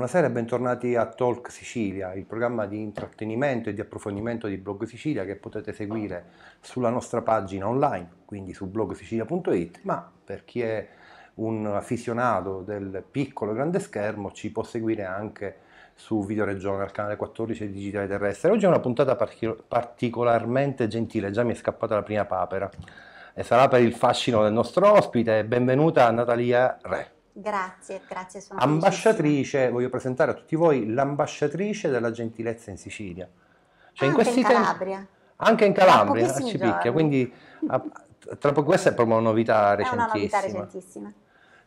buonasera e bentornati a Talk Sicilia, il programma di intrattenimento e di approfondimento di Blog Sicilia che potete seguire sulla nostra pagina online, quindi su blogsicilia.it, ma per chi è un afficionato del piccolo e grande schermo ci può seguire anche su Videoregione al canale 14 Digitale Terrestre. Oggi è una puntata particolarmente gentile, già mi è scappata la prima papera, e sarà per il fascino del nostro ospite. Benvenuta Natalia Re. Grazie, grazie. Sono ambasciatrice, voglio presentare a tutti voi l'ambasciatrice della gentilezza in Sicilia. Cioè anche in, in Calabria. Tempi, anche in Calabria, a Cipicchia, quindi a, tra, questa è proprio una novità recentissima. È una novità recentissima.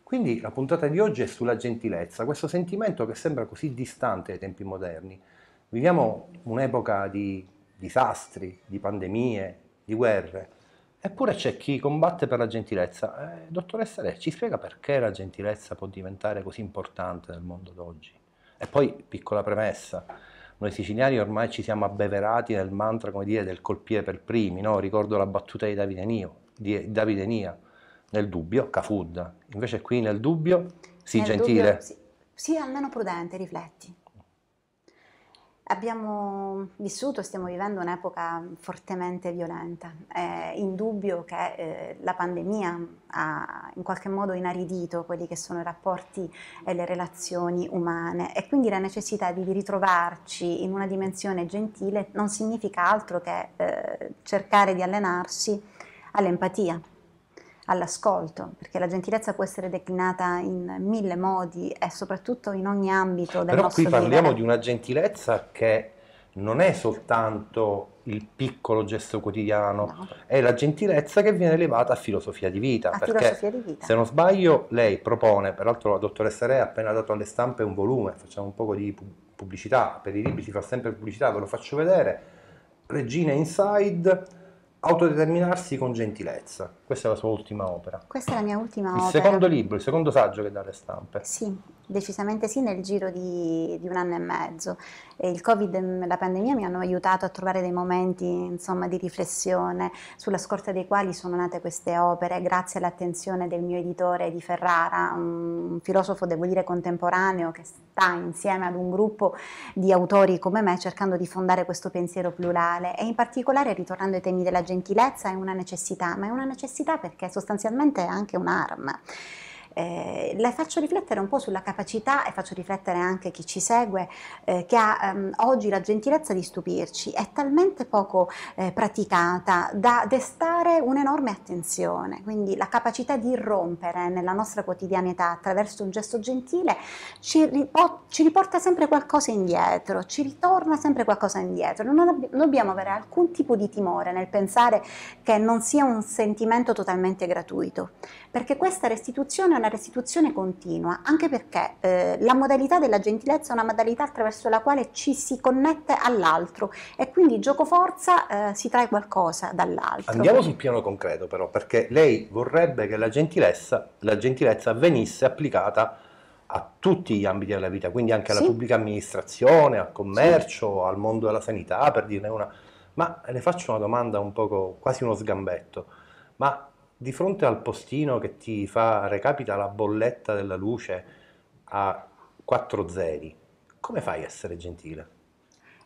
Quindi la puntata di oggi è sulla gentilezza, questo sentimento che sembra così distante ai tempi moderni. Viviamo un'epoca di disastri, di pandemie, di guerre Eppure c'è chi combatte per la gentilezza. Eh, dottoressa Re, ci spiega perché la gentilezza può diventare così importante nel mondo d'oggi? E poi, piccola premessa, noi siciliani ormai ci siamo abbeverati nel mantra, come dire, del colpire per primi, no? Ricordo la battuta di Davide, Nio, di Davide Nia, nel dubbio, cafudda. Invece qui nel dubbio, sii gentile. Dubbio, sì, sì, almeno prudente, rifletti. Abbiamo vissuto e stiamo vivendo un'epoca fortemente violenta. È indubbio che eh, la pandemia ha in qualche modo inaridito quelli che sono i rapporti e le relazioni umane e quindi la necessità di ritrovarci in una dimensione gentile non significa altro che eh, cercare di allenarsi all'empatia all'ascolto, perché la gentilezza può essere declinata in mille modi e soprattutto in ogni ambito del Però nostro Però qui parliamo vivere. di una gentilezza che non è soltanto il piccolo gesto quotidiano, no. è la gentilezza che viene elevata a filosofia di vita. A perché, di vita. se non sbaglio, lei propone, peraltro la dottoressa Re ha appena dato alle stampe un volume, facciamo un po' di pubblicità, per i libri si fa sempre pubblicità, ve lo faccio vedere, Regina Inside Autodeterminarsi con gentilezza, questa è la sua ultima opera. Questa è la mia ultima il opera. Il secondo libro, il secondo saggio che dà le stampe. Sì, Decisamente sì, nel giro di, di un anno e mezzo. E il Covid e la pandemia mi hanno aiutato a trovare dei momenti insomma, di riflessione sulla scorta dei quali sono nate queste opere, grazie all'attenzione del mio editore di Ferrara, un filosofo, devo dire, contemporaneo che sta insieme ad un gruppo di autori come me cercando di fondare questo pensiero plurale e in particolare ritornando ai temi della gentilezza è una necessità, ma è una necessità perché sostanzialmente è anche un'arma eh, la faccio riflettere un po' sulla capacità e faccio riflettere anche chi ci segue eh, che ha ehm, oggi la gentilezza di stupirci, è talmente poco eh, praticata da destare un'enorme attenzione, quindi la capacità di irrompere nella nostra quotidianità attraverso un gesto gentile ci, ripo- ci riporta sempre qualcosa indietro, ci ritorna sempre qualcosa indietro, non, ab- non dobbiamo avere alcun tipo di timore nel pensare che non sia un sentimento totalmente gratuito, perché questa restituzione una restituzione continua, anche perché eh, la modalità della gentilezza è una modalità attraverso la quale ci si connette all'altro e quindi gioco forza eh, si trae qualcosa dall'altro. Andiamo sul piano concreto però, perché lei vorrebbe che la gentilezza, la gentilezza venisse applicata a tutti gli ambiti della vita, quindi anche alla sì. pubblica amministrazione, al commercio, sì. al mondo della sanità, per dirne una. Ma le faccio una domanda un poco, quasi uno sgambetto, ma di fronte al postino che ti fa recapita la bolletta della luce a quattro zeri, come fai a essere gentile?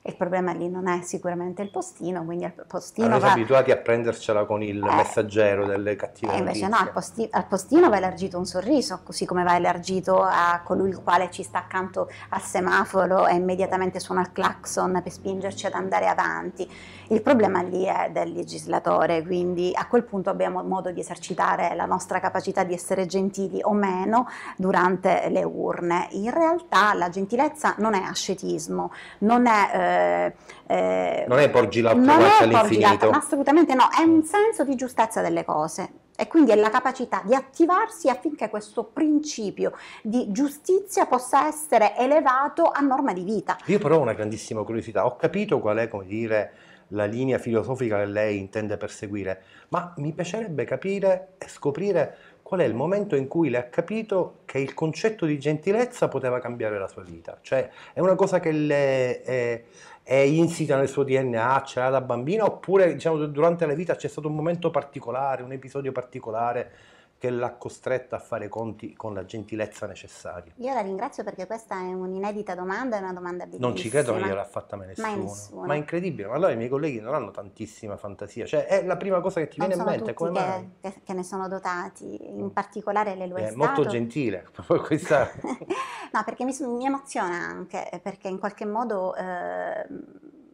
il problema lì non è sicuramente il postino, quindi il postino... Allora, va... siamo abituati a prendercela con il eh, messaggero delle cattive eh, invece no, al, posti... al, postino va elargito un sorriso, così come va elargito a colui il quale ci sta accanto al semaforo e immediatamente suona il clacson per spingerci ad andare avanti. Il problema lì è del legislatore, quindi a quel punto abbiamo modo di esercitare la nostra capacità di essere gentili o meno durante le urne. In realtà la gentilezza non è ascetismo, non è... Eh, eh, eh, non è porgi l'altro guanto all'infinito. Assolutamente no, è un senso di giustezza delle cose e quindi è la capacità di attivarsi affinché questo principio di giustizia possa essere elevato a norma di vita. Io però ho una grandissima curiosità, ho capito qual è, come dire, la linea filosofica che lei intende perseguire, ma mi piacerebbe capire e scoprire qual è il momento in cui le ha capito che il concetto di gentilezza poteva cambiare la sua vita. Cioè è una cosa che le, è, eh, è insita nel suo DNA, ce l'ha da bambina, oppure diciamo, durante la vita c'è stato un momento particolare, un episodio particolare che l'ha costretta a fare conti con la gentilezza necessaria. Io la ringrazio perché questa è un'inedita domanda, è una domanda bellissima. Non ci credo che gliel'ha fatta me nessuno. Mai nessuno. Ma è incredibile, ma allora i miei colleghi non hanno tantissima fantasia, cioè è la prima cosa che ti non viene in mente, come che, mai? Che, che ne sono dotati, in mm. particolare le lui è, eh, stato. molto gentile, questa... no, perché mi, mi, emoziona anche, eh, perché in qualche modo... Eh,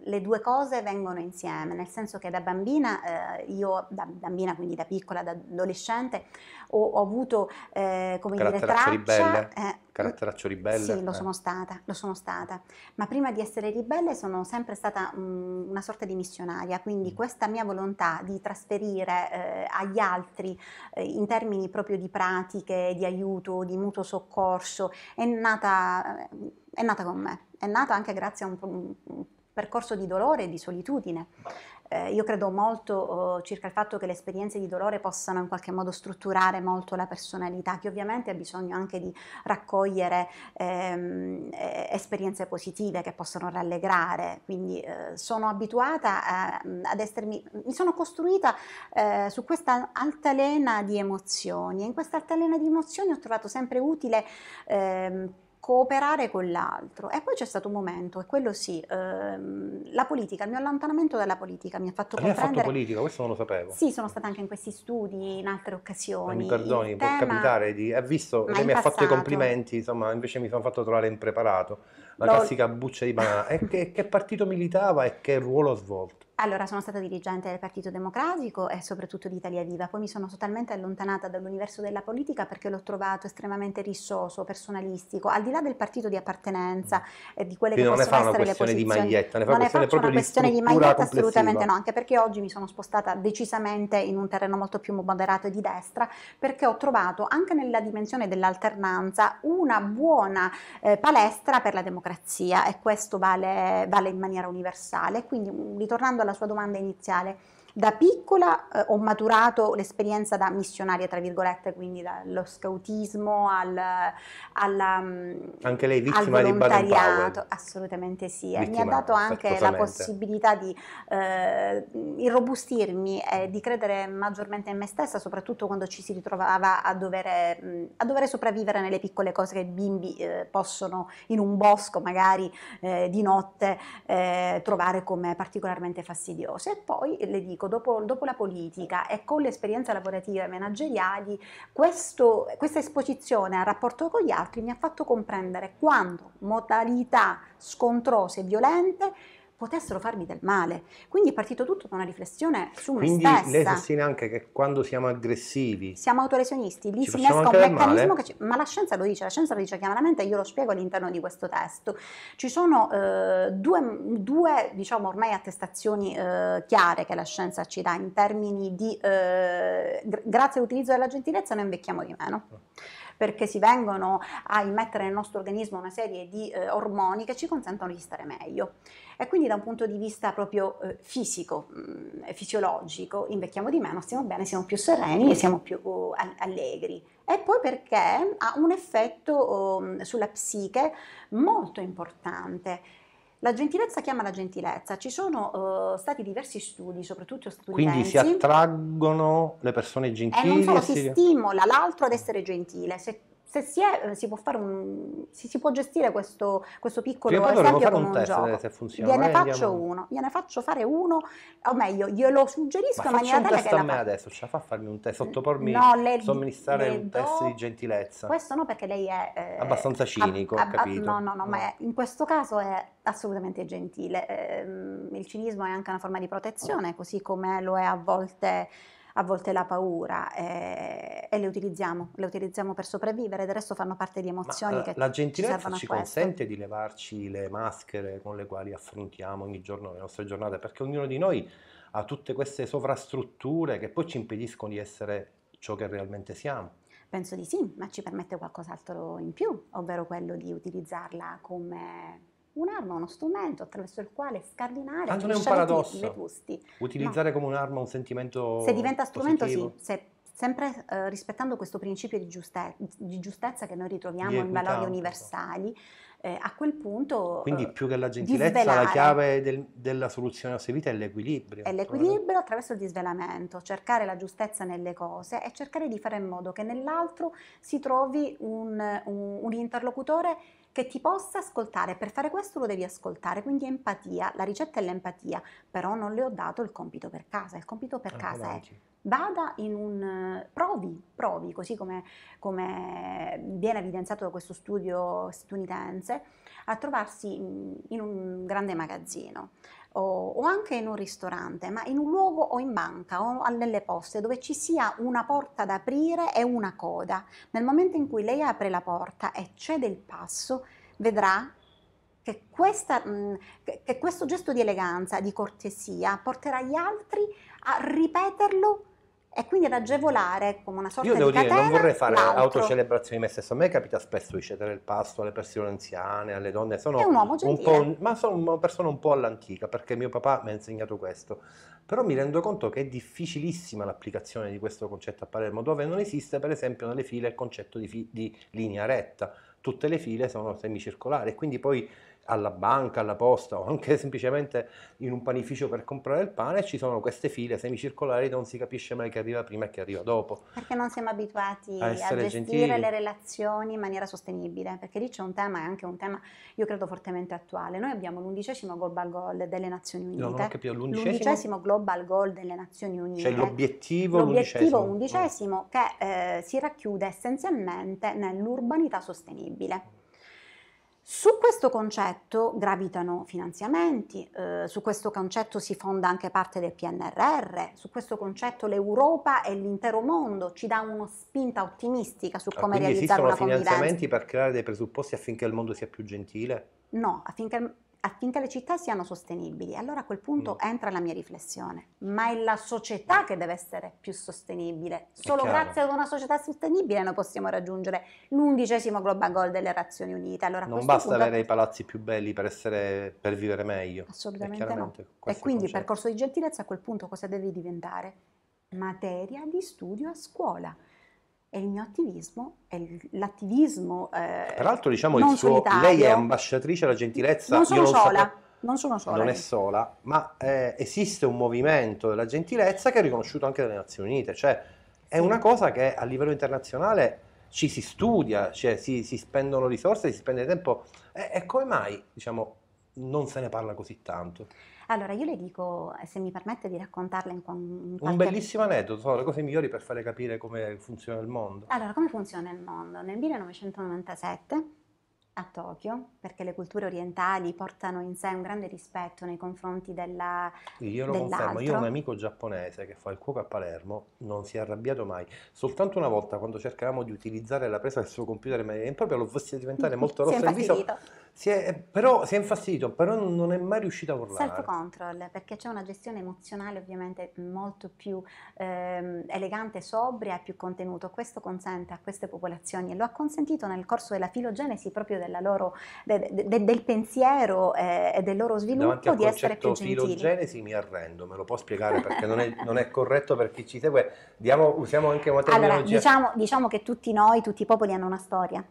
le due cose vengono insieme, nel senso che da bambina, eh, io da bambina, quindi da piccola, da adolescente, ho, ho avuto eh, come dire traccia... Ribelle. Eh, Caratteraccio ribelle? Sì, lo eh. sono stata, lo sono stata. Ma prima di essere ribelle sono sempre stata mh, mm, una sorta di missionaria, quindi mm. questa mia volontà di trasferire eh, agli altri eh, in termini proprio di pratiche, di aiuto, di mutuo soccorso, è nata, eh, è nata con me, è nata anche grazie a un, un percorso di dolore e di solitudine. Eh, io credo molto eh, circa il fatto che le esperienze di dolore possano in qualche modo strutturare molto la personalità, che ovviamente ha bisogno anche di raccogliere ehm, esperienze positive che possono rallegrare. Quindi eh, sono abituata a, mm, ad essermi, mi sono costruita eh, su questa altalena di emozioni e in questa altalena di emozioni ho trovato sempre utile ehm, cooperare con l'altro. E poi c'è stato un momento, e quello sì, ehm, la politica, il mio allontanamento dalla politica mi ha fatto Ma comprendere... Ha fatto politica, questo non lo sapevo. Sì, sono stata anche in questi studi, in altre occasioni. Ma mi perdoni, il può tema... capitare di... Ha eh, visto, lei mi passato... ha fatto i complimenti, insomma, invece mi sono fatto trovare impreparato. La L'ho... classica buccia di banana. e che, che partito militava e che ruolo ha svolto? Allora, sono stata dirigente del Partito Democratico e soprattutto di Italia Viva, poi mi sono totalmente allontanata dall'universo della politica perché l'ho trovato estremamente rissoso, personalistico, al di là del partito di appartenenza, e di quelle Quindi che non possono essere le posizioni. Non è una questione di maglietta, ne fa non questione ne una questione di maglietta, assolutamente no, anche perché oggi mi sono spostata decisamente in un terreno molto più moderato e di destra, perché ho trovato anche nella dimensione dell'alternanza una buona eh, palestra per la democrazia e questo vale, vale in maniera universale. Quindi, mm, ritornando alla alla sua domanda iniziale. Da piccola eh, ho maturato l'esperienza da missionaria, tra virgolette, quindi dallo scautismo al, alla, mm, anche lei al volontariato. Assolutamente sì. Vittima, mi ha dato anche la possibilità di eh, irrobustirmi e di credere maggiormente in me stessa, soprattutto quando ci si ritrovava a dover, mm, a dover sopravvivere nelle piccole cose che i bimbi eh, possono in un bosco magari eh, di notte eh, trovare come particolarmente fastidiose. E poi le dico ecco, dopo, dopo, la politica e con le esperienze lavorative e manageriali, questo, questa esposizione al rapporto con gli altri mi ha fatto comprendere quando modalità scontrose e violente potessero farmi del male. Quindi è partito tutto da una riflessione su Quindi me stessa. Quindi lei sostiene anche che quando siamo aggressivi... Siamo autolesionisti, lì si innesca un meccanismo che... Ci, ma la scienza lo dice, la scienza lo dice chiaramente, io lo spiego all'interno di questo testo. Ci sono eh, due, due, diciamo ormai attestazioni eh, chiare che la scienza ci dà in termini di... Eh, grazie all'utilizzo della gentilezza noi invecchiamo di meno perché si vengono a immettere nel nostro organismo una serie di eh, ormoni che ci consentono di stare meglio. E quindi da un punto di vista proprio eh, fisico, mh, mm, fisiologico, invecchiamo di meno, stiamo bene, siamo più sereni e siamo più uh, allegri. E poi perché ha un effetto uh, sulla psiche molto importante la gentilezza chiama la gentilezza, ci sono uh, stati diversi studi, soprattutto studi Quindi si attraggono le persone eh, gentili. E non solo, si, stimola l'altro ad essere gentile, se se si è, eh, si può, un, si, si può gestire questo, questo piccolo cioè, esempio con un, un test, gioco. Se funziona, gliene eh, faccio andiamo... uno, gliene faccio fare uno, o meglio, glielo suggerisco Ma in maniera tale che... Ma un test a me fa... adesso, ce la fa a farmi un test, sottopormi, no, le, somministrare le un do... test di gentilezza? Questo no, perché lei è... Eh, Abbastanza cinico, ab, ab, capito? No, no, no, no. ma in questo caso è assolutamente gentile. Eh, il cinismo è anche una forma di protezione, così come lo è a volte a volte la paura eh, e le utilizziamo, le utilizziamo per sopravvivere, del resto fanno parte di emozioni Ma, eh, che La gentilezza ci, ci consente di levarci le maschere con le quali affrontiamo ogni giorno le nostre giornate, perché ognuno di noi ha tutte queste sovrastrutture che poi ci impediscono di essere ciò che realmente siamo. Penso di sì, ma ci permette qualcos'altro in più, ovvero quello di utilizzarla come un'arma, uno strumento attraverso il quale scardinare Tanto non è un paradosso. vetusti. Utilizzare no. come un'arma un sentimento Se diventa strumento positivo. sì, Se, sempre eh, rispettando questo principio di, giuste, di, giustezza che noi ritroviamo in valori universali, eh, a quel punto... Quindi eh, più che la gentilezza, la chiave del, della soluzione alla sua vita è l'equilibrio. È l'equilibrio attraverso il disvelamento, cercare la giustezza nelle cose e cercare di fare in modo che nell'altro si trovi un, un, un interlocutore che ti possa ascoltare. Per fare questo lo devi ascoltare, quindi empatia, la ricetta è l'empatia, però non le ho dato il compito per casa, il compito per ah, casa è vada in un eh, provi, provi, così come, come viene evidenziato da questo studio statunitense, a trovarsi mm, in un grande magazzino o, anche in un ristorante, ma in un luogo o in banca o nelle poste dove ci sia una porta da aprire e una coda. Nel momento in cui lei apre la porta e cede il passo, vedrà che, questa, mm, che questo gesto di eleganza, di cortesia, porterà gli altri a ripeterlo e quindi ad agevolare come una sorta di. Io devo di dire, catena, non vorrei fare l'altro. autocelebrazioni me stesso, a me capita spesso di cedere il pasto alle persone anziane, alle donne, sono È un uomo gentile. Un ma sono una persona un po' all'antica perché mio papà mi ha insegnato questo, però mi rendo conto che è difficilissima l'applicazione di questo concetto a Palermo, dove non esiste per esempio nelle file il concetto di, fi- di linea retta, tutte le file sono semicircolari e quindi poi alla banca, alla posta o anche semplicemente in un panificio per comprare il pane ci sono queste file semicircolari non si capisce mai che arriva prima e che arriva dopo. Perché non siamo abituati a, a gestire gentili. le relazioni in maniera sostenibile, perché lì c'è un tema, è anche un tema io credo fortemente attuale. Noi abbiamo l'undicesimo global goal delle Nazioni Unite. No, non ho capito, l'undicesimo? l'undicesimo global goal delle Nazioni Unite. Cioè l'obiettivo, l'obiettivo undicesimo, undicesimo che eh, si racchiude essenzialmente nell'urbanità sostenibile su questo concetto gravitano finanziamenti, eh, su questo concetto si fonda anche parte del PNRR, su questo concetto l'Europa e l'intero mondo ci dà una spinta ottimistica su ah, come ah, realizzare una convivenza. Quindi esistono finanziamenti per creare dei presupposti affinché il mondo sia più gentile? No, affinché affinché le città siano sostenibili. Allora a quel punto mm. entra la mia riflessione, ma è la società che deve essere più sostenibile. Solo grazie ad una società sostenibile noi possiamo raggiungere l'undicesimo Global Goal delle Nazioni Unite. Allora, non basta punto... avere i palazzi più belli per, essere, per vivere meglio. Assolutamente no. E quindi il percorso di gentilezza a quel punto cosa deve diventare? Materia di studio a scuola e il mio attivismo è l'attivismo eh, Peraltro diciamo il suo, lei è ambasciatrice della gentilezza. Non sono non sola. Sapevo, non sono sola. Non è sola, ma eh, esiste un movimento della gentilezza che è riconosciuto anche dalle Nazioni Unite, cioè è sì. una cosa che a livello internazionale ci si studia, cioè si, si spendono risorse, si spende tempo. E, e come mai, diciamo, non se ne parla così tanto. Allora, io le dico, eh, se mi permette di raccontarla in qualche... Un bellissimo aneddoto, sono le cose migliori per fare capire come funziona il mondo. Allora, come funziona il mondo? Nel 1997, a Tokyo, perché le culture orientali portano in sé un grande rispetto nei confronti della Io lo confermo, io ho un amico giapponese che fa il cuoco a Palermo, non si è arrabbiato mai. Soltanto una volta, quando cercavamo di utilizzare la presa del suo computer in maniera impropria, lo fosse diventare molto rosso in viso. Si è, però si è infastidito, però non è mai riuscito a urlare. Self control, perché c'è una gestione emozionale ovviamente molto più ehm, elegante, sobria e più contenuto. Questo consente a queste popolazioni, e lo ha consentito nel corso della filogenesi proprio loro, de, de, del pensiero eh, e del loro sviluppo, di essere più gentili. filogenesi mi arrendo, me lo può spiegare perché non, è, non è, corretto per chi ci segue. Diamo, usiamo anche una terminologia. Allora, diciamo, diciamo che tutti noi, tutti i popoli hanno una storia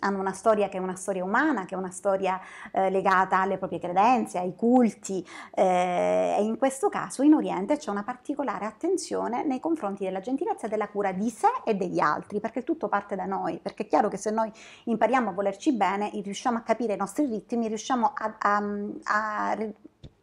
hanno una storia che è una storia umana, che è una storia eh, legata alle proprie credenze, ai culti eh, e in questo caso in Oriente c'è una particolare attenzione nei confronti della gentilezza e della cura di sé e degli altri, perché tutto parte da noi, perché è chiaro che se noi impariamo a volerci bene, riusciamo a capire i nostri ritmi, riusciamo a, a, a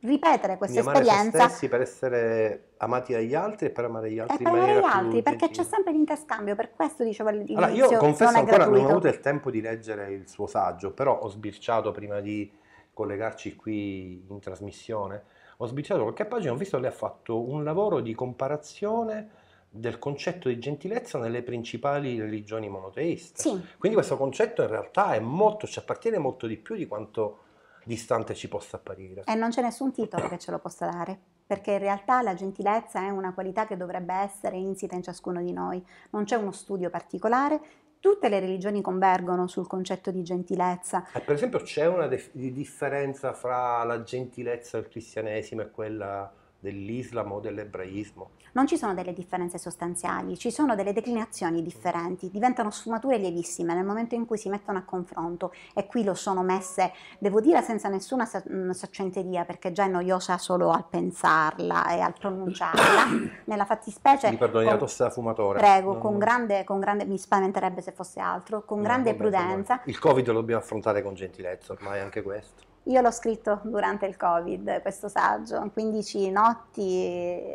ripetere questa esperienza. Se stessi per essere amati dagli altri e per amare gli altri. E per amare gli altri, perché c'è sempre l'interscambio, per questo dicevo all'inizio. Allora, io confesso non ancora gratuito. non ho avuto il tempo di leggere il suo saggio, però ho sbirciato prima di collegarci qui in trasmissione, ho sbirciato qualche pagina, ho visto che lei ha fatto un lavoro di comparazione del concetto di gentilezza nelle principali religioni monoteiste. Sì. Quindi questo concetto in realtà è molto, ci appartiene molto di più di quanto distante ci possa apparire. E non c'è nessun titolo che ce lo possa dare perché in realtà la gentilezza è una qualità che dovrebbe essere insita in ciascuno di noi, non c'è uno studio particolare, tutte le religioni convergono sul concetto di gentilezza. Eh, per esempio c'è una differenza fra la gentilezza del cristianesimo e quella dell'Islam o dell'ebraismo. Non ci sono delle differenze sostanziali, ci sono delle declinazioni differenti, diventano sfumature lievissime nel momento in cui si mettono a confronto e qui lo sono messe, devo dire, senza nessuna mm, saccenteria perché già è noiosa solo al pensarla e al pronunciarla. Nella fattispecie... Mi perdoniato con, se fumatore. Prego, no, con, no. Grande, con, Grande, mi spaventerebbe se fosse altro, con no, grande prudenza. Il Covid lo dobbiamo affrontare con gentilezza, ormai anche questo. Io l'ho scritto durante il Covid, questo saggio, in 15 notti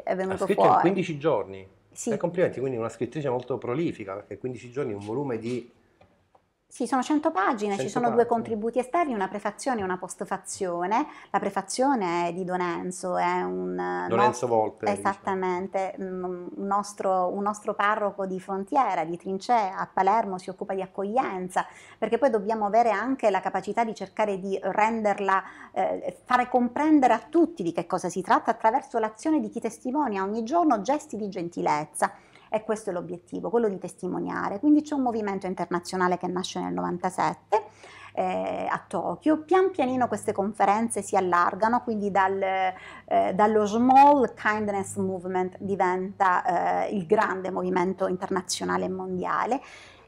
è venuto fuori. scritto in 15 giorni? Sì. E eh, complimenti, quindi una scrittrice molto prolifica, perché 15 giorni è un volume di sì, sono 100 pagine, 100 ci sono pagine. due contributi esterni, una prefazione e una postfazione. La prefazione è di Donenzo, è un... Donenzo nostro, Volpe. Esattamente, diciamo. un, nostro, un nostro, parroco di frontiera, di trincea, a Palermo si occupa di accoglienza, perché poi dobbiamo avere anche la capacità di cercare di renderla, eh, fare comprendere a tutti di che cosa si tratta attraverso l'azione di chi testimonia ogni giorno gesti di gentilezza e questo è l'obiettivo, quello di testimoniare. Quindi c'è un movimento internazionale che nasce nel 97 eh, a Tokyo. Pian pianino queste conferenze si allargano, quindi dal, eh, dallo Small Kindness Movement diventa eh, il grande movimento internazionale e mondiale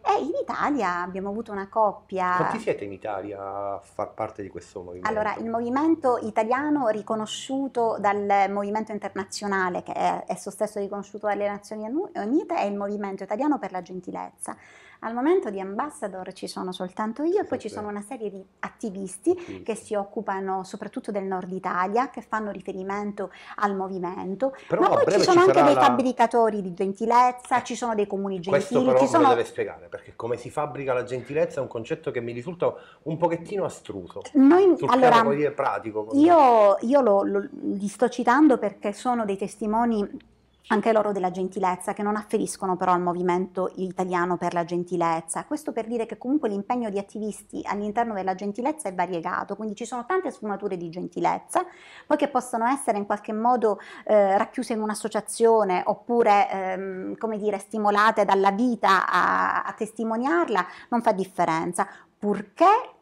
eh, in Italia abbiamo avuto una coppia. Quanti siete in Italia a far parte di questo movimento? Allora, il movimento italiano riconosciuto dal movimento internazionale, che è esso stesso riconosciuto dalle Nazioni Unite, è il movimento italiano per la gentilezza. Al momento di ambassador ci sono soltanto io e poi ci sono una serie di attivisti sì. che si occupano soprattutto del nord Italia, che fanno riferimento al movimento. Però Ma poi ci sono ci anche dei fabbricatori la... di gentilezza, eh, ci sono dei comuni gentili. Questo però ci sono... deve spiegare perché come si fabbrica la gentilezza è un concetto che mi risulta un pochettino astruso. Noi, sul allora, pratico. Io, io lo, lo, li sto citando perché sono dei testimoni anche loro della gentilezza, che non afferiscono però al movimento italiano per la gentilezza. Questo per dire che comunque l'impegno di attivisti all'interno della gentilezza è variegato, quindi ci sono tante sfumature di gentilezza, poi che possono essere in qualche modo eh, racchiuse in un'associazione oppure, ehm, come dire, stimolate dalla vita a, a testimoniarla, non fa differenza, purché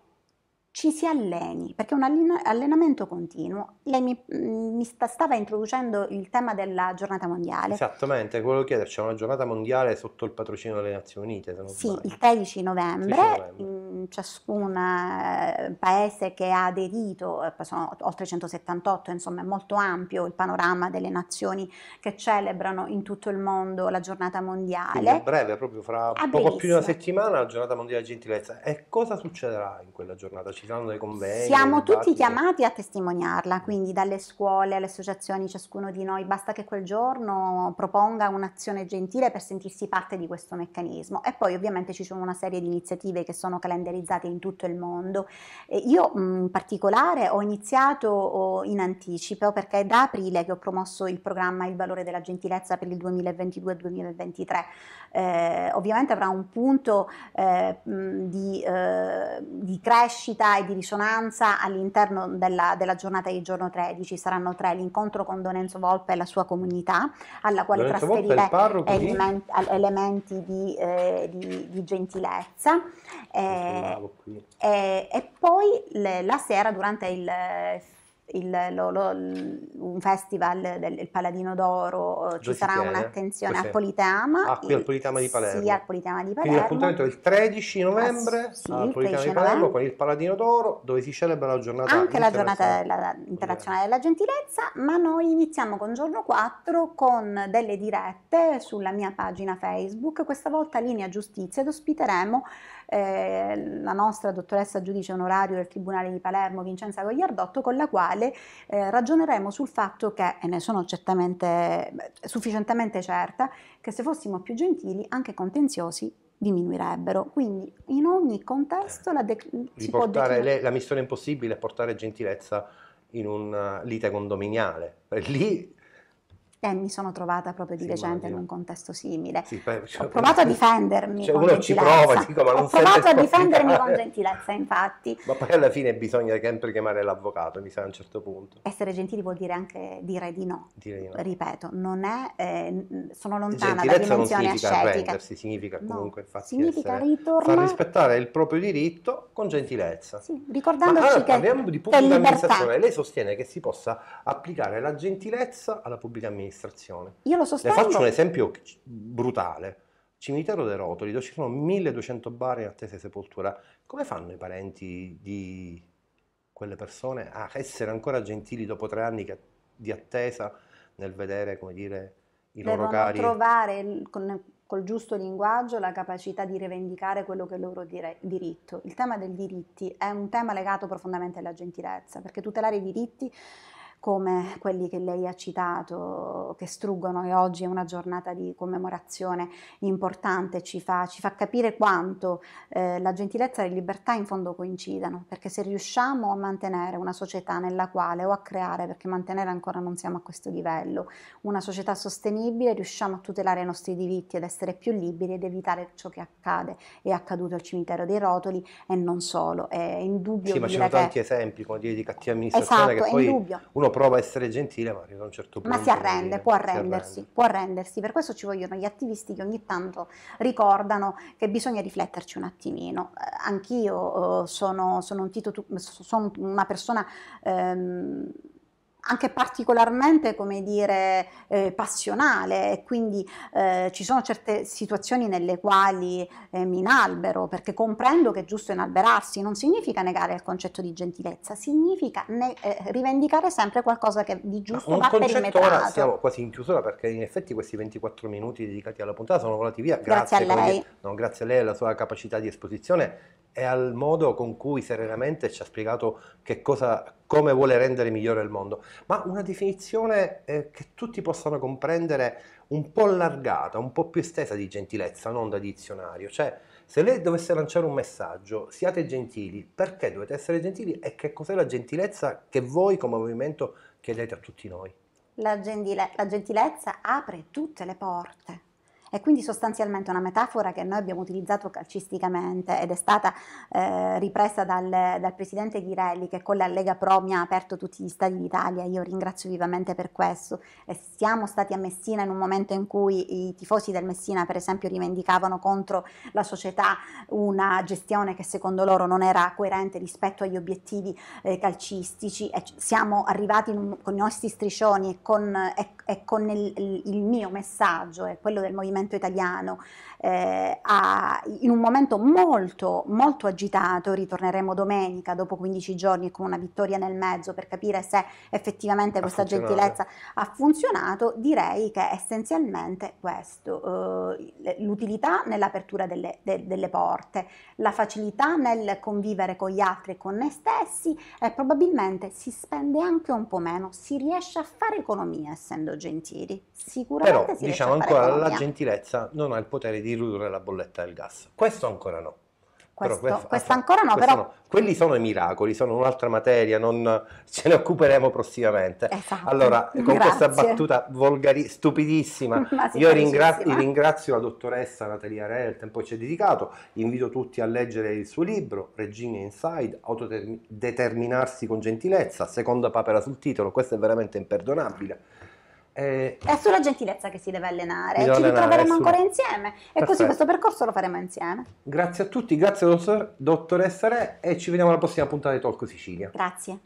ci si alleni, perché è un allenamento continuo. Lei mi, mm, mi sta, stava introducendo il tema della giornata mondiale. Esattamente, volevo chiederci, è una giornata mondiale sotto il patrocinio delle Nazioni Unite? sì, sbaglio. il 13 novembre, 13 novembre. ciascun eh, paese che ha aderito, eh, sono oltre 178, insomma è molto ampio il panorama delle nazioni che celebrano in tutto il mondo la giornata mondiale. Quindi a breve, proprio fra ah, poco più di una settimana, la giornata mondiale della gentilezza. E cosa succederà in quella giornata? ci saranno dei convegni. Siamo tutti chiamati a testimoniarla, quindi dalle scuole alle associazioni, ciascuno di noi, basta che quel giorno proponga un'azione gentile per sentirsi parte di questo meccanismo. E poi ovviamente ci sono una serie di iniziative che sono calendarizzate in tutto il mondo. Io in particolare ho iniziato in anticipo perché è da aprile che ho promosso il programma Il valore della gentilezza per il 2022-2023. Eh, ovviamente avrà un punto eh, di, eh, di crescita e di risonanza all'interno della, della, giornata di giorno 13. Saranno tre l'incontro con Don Enzo Volpe e la sua comunità, alla quale Lorenzo trasferire element, elementi di, eh, di, di gentilezza. E, eh, eh, e, poi le, la sera durante il eh, il, lo, lo, un festival del Paladino d'Oro, eh, ci sarà un'attenzione Cos'è? a Politeama. Ah, qui al Politeama di Palermo. Sì, al Politeama di Palermo. Quindi l'appuntamento è il 13 ah, novembre ah, sì, al Politeama di Palermo con il Paladino d'Oro dove si celebra la giornata Anche la giornata della, internazionale della gentilezza, ma noi iniziamo con giorno 4 con delle dirette sulla mia pagina Facebook, questa volta Linea Giustizia ed ospiteremo eh, la nostra dottoressa giudice onorario del Tribunale di Palermo, Vincenza Gogliardotto, con la quale eh, ragioneremo sul fatto che, e ne sono certamente, sufficientemente certa, che se fossimo più gentili anche contenziosi diminuirebbero. Quindi in ogni contesto la de- si può le, La missione impossibile è portare gentilezza in una eh, lite condominiale. Lì eh, mi sono trovata proprio di sì, recente in un contesto simile. Sì, beh, cioè, Ho provato a difendermi cioè, con uno gentilezza. Ci prova, dico, ma non Ho provato a difendermi con gentilezza, infatti. Ma poi alla fine bisogna sempre chiamare l'avvocato, mi sa a un certo punto. Essere gentili vuol dire anche dire di no. Dire di no. Ripeto, non è, eh, sono lontana dalla dimensione non significa arrendersi, significa comunque no, fatti significa essere, ritornare... far rispettare il proprio diritto con gentilezza. Sì, ricordandoci allora, ah, che parliamo di pubblica amministrazione. Lei sostiene che si possa applicare la gentilezza alla pubblica amministrazione amministrazione. Io lo sostengo. Le faccio un esempio brutale. Cimitero dei Rotoli, dove ci sono 1200 bar in attesa di sepoltura, come fanno i parenti di quelle persone a essere ancora gentili dopo tre anni di attesa nel vedere, come dire, i loro cari? Devono cari? trovare con, col giusto linguaggio la capacità di rivendicare quello che è il loro dire, diritto. Il tema dei diritti è un tema legato profondamente alla gentilezza, perché tutelare i diritti come quelli che lei ha citato, che struggono e oggi è una giornata di commemorazione importante, ci fa, ci fa capire quanto eh, la gentilezza e la libertà in fondo coincidano, perché se riusciamo a mantenere una società nella quale o a creare, perché mantenere ancora non siamo a questo livello, una società sostenibile, riusciamo a tutelare i nostri diritti ad essere più liberi ed evitare ciò che accade e è accaduto al cimitero dei rotoli e non solo. È indubbio. Sì, ma ci sono tanti che... esempi, come dire, di cattiva amministrazione esatto, che poi uno prova a essere gentile, ma arriva a un certo punto. Ma si arrende, può arrendersi, arrende. può arrendersi. Per questo ci vogliono gli attivisti che ogni tanto ricordano che bisogna rifletterci un attimino. Eh, anch'io eh, sono, sono, un tito, sono una persona. Ehm, anche particolarmente, come dire, eh, passionale e quindi eh, ci sono certe situazioni nelle quali eh, mi inalbero perché comprendo che è giusto inalberarsi, non significa negare il concetto di gentilezza, significa ne, eh, rivendicare sempre qualcosa che di giusto Ma un va perimetrato. Ora siamo quasi in chiusura perché in effetti questi 24 minuti dedicati alla puntata sono volati via grazie, grazie a lei. no, grazie a lei e alla sua capacità di esposizione e al modo con cui serenamente ci ha spiegato che cosa, come vuole rendere migliore il mondo, ma una definizione eh, che tutti possano comprendere un po' allargata, un po' più estesa di gentilezza, non da dizionario, cioè se lei dovesse lanciare un messaggio, siate gentili, perché dovete essere gentili e che cos'è la gentilezza che voi come movimento chiedete a tutti noi? la, gentile la gentilezza apre tutte le porte è quindi sostanzialmente una metafora che noi abbiamo utilizzato calcisticamente ed è stata eh, ripresa dal, dal, presidente Ghirelli che con la Lega Pro mi ha aperto tutti gli stadi d'Italia, io ringrazio vivamente per questo. E siamo stati a Messina in un momento in cui i tifosi del Messina per esempio rivendicavano contro la società una gestione che secondo loro non era coerente rispetto agli obiettivi eh, calcistici e siamo arrivati un, con i nostri striscioni e con, e, e con il, mio messaggio e quello del movimento italiano eh, a, in un momento molto molto agitato, ritorneremo domenica dopo 15 giorni con una vittoria nel mezzo per capire se effettivamente questa gentilezza ha funzionato, direi che è essenzialmente questo, eh, l'utilità nell'apertura delle, de, delle porte, la facilità nel convivere con gli altri e con noi stessi e probabilmente si spende anche un po' meno, si riesce a fare economia essendo gentili. Sicuramente Però, si diciamo ancora, economia. la gentilezza non ha il potere di ridurre la bolletta del gas. Questo ancora no. Questo, questo, questo, ah, ancora no, questo però... No. Quelli sono i miracoli, sono un'altra materia, non ce ne occuperemo prossimamente. Esatto. Allora, con Grazie. questa battuta volgari, stupidissima, io ringra- ringrazio la dottoressa Natalia Re il tempo ci è dedicato, invito tutti a leggere il suo libro, Regine Inside, Autodeterminarsi con gentilezza, seconda papera sul titolo, questo è veramente imperdonabile. Eh, è sulla gentilezza che si deve allenare, ci allenare, ritroveremo ancora insieme e Perfetto. così questo percorso lo faremo insieme. Grazie a tutti, grazie dottoressa Re e ci vediamo alla prossima puntata di Tolco Sicilia. Grazie.